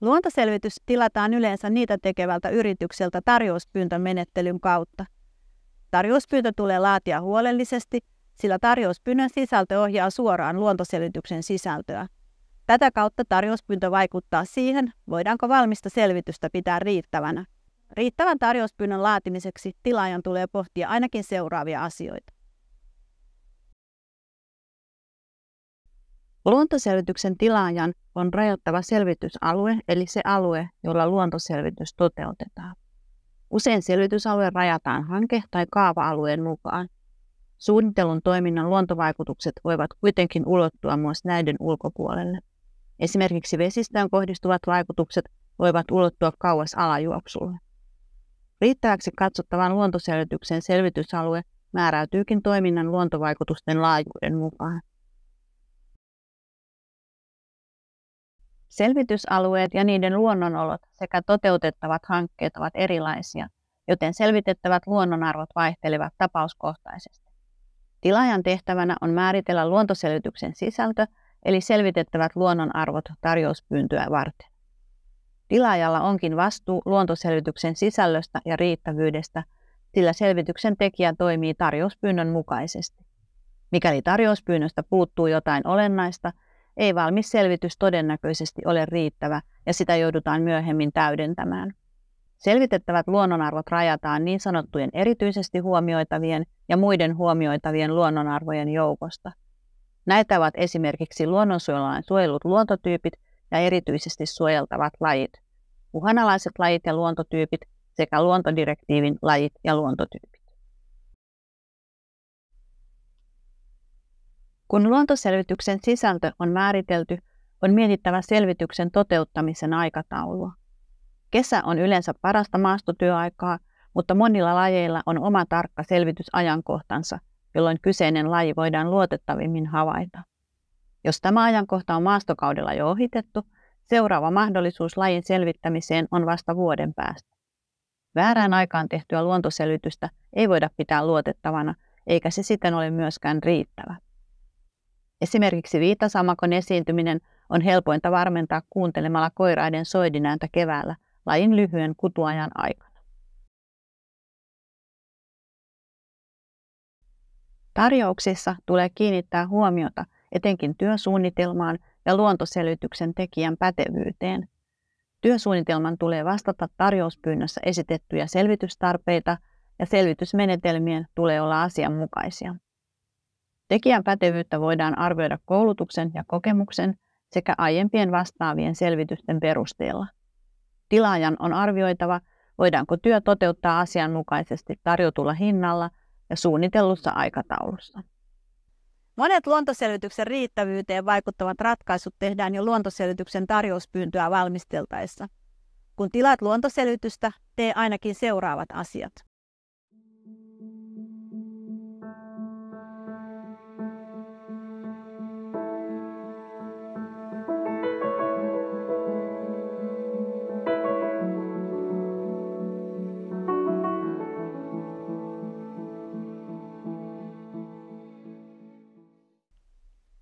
Luontoselvitys tilataan yleensä niitä tekevältä yritykseltä tarjouspyyntömenettelyn kautta. Tarjouspyyntö tulee laatia huolellisesti, sillä tarjouspyynnön sisältö ohjaa suoraan luontoselvityksen sisältöä. Tätä kautta tarjouspyyntö vaikuttaa siihen, voidaanko valmista selvitystä pitää riittävänä. Riittävän tarjouspyynnön laatimiseksi tilaajan tulee pohtia ainakin seuraavia asioita. Luontoselvityksen tilaajan on rajoittava selvitysalue, eli se alue, jolla luontoselvitys toteutetaan. Usein selvitysalue rajataan hanke- tai kaava-alueen mukaan. Suunnittelun toiminnan luontovaikutukset voivat kuitenkin ulottua myös näiden ulkopuolelle. Esimerkiksi vesistöön kohdistuvat vaikutukset voivat ulottua kauas alajuoksulle. Riittäväksi katsottavan luontoselvityksen selvitysalue määräytyykin toiminnan luontovaikutusten laajuuden mukaan. Selvitysalueet ja niiden luonnonolot sekä toteutettavat hankkeet ovat erilaisia, joten selvitettävät luonnonarvot vaihtelevat tapauskohtaisesti. Tilaajan tehtävänä on määritellä luontoselvityksen sisältö, eli selvitettävät luonnonarvot tarjouspyyntöä varten. Tilaajalla onkin vastuu luontoselvityksen sisällöstä ja riittävyydestä, sillä selvityksen tekijä toimii tarjouspyynnön mukaisesti. Mikäli tarjouspyynnöstä puuttuu jotain olennaista, ei valmis selvitys todennäköisesti ole riittävä ja sitä joudutaan myöhemmin täydentämään. Selvitettävät luonnonarvot rajataan niin sanottujen erityisesti huomioitavien ja muiden huomioitavien luonnonarvojen joukosta. Näitä ovat esimerkiksi luonnonsuojelulain suojellut luontotyypit ja erityisesti suojeltavat lajit, uhanalaiset lajit ja luontotyypit sekä luontodirektiivin lajit ja luontotyypit. Kun luontoselvityksen sisältö on määritelty, on mietittävä selvityksen toteuttamisen aikataulua. Kesä on yleensä parasta maastotyöaikaa, mutta monilla lajeilla on oma tarkka selvitysajankohtansa, jolloin kyseinen laji voidaan luotettavimmin havaita. Jos tämä ajankohta on maastokaudella jo ohitettu, seuraava mahdollisuus lajin selvittämiseen on vasta vuoden päästä. Väärään aikaan tehtyä luontoselvitystä ei voida pitää luotettavana, eikä se siten ole myöskään riittävä. Esimerkiksi viitasamakon esiintyminen on helpointa varmentaa kuuntelemalla koiraiden soidinääntä keväällä lajin lyhyen kutuajan aikana. Tarjouksissa tulee kiinnittää huomiota etenkin työsuunnitelmaan ja luontoselityksen tekijän pätevyyteen. Työsuunnitelman tulee vastata tarjouspyynnössä esitettyjä selvitystarpeita ja selvitysmenetelmien tulee olla asianmukaisia. Tekijän pätevyyttä voidaan arvioida koulutuksen ja kokemuksen sekä aiempien vastaavien selvitysten perusteella. Tilaajan on arvioitava, voidaanko työ toteuttaa asianmukaisesti tarjotulla hinnalla ja suunnitellussa aikataulussa. Monet luontoselvityksen riittävyyteen vaikuttavat ratkaisut tehdään jo luontoselvityksen tarjouspyyntöä valmisteltaessa. Kun tilaat luontoselvitystä, tee ainakin seuraavat asiat.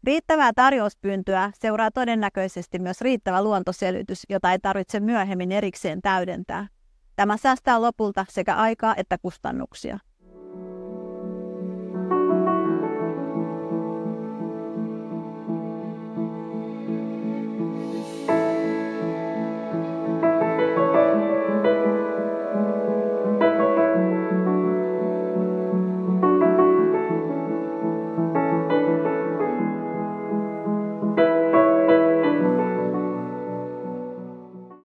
Riittävää tarjouspyyntöä seuraa todennäköisesti myös riittävä luontoselytys, jota ei tarvitse myöhemmin erikseen täydentää. Tämä säästää lopulta sekä aikaa että kustannuksia.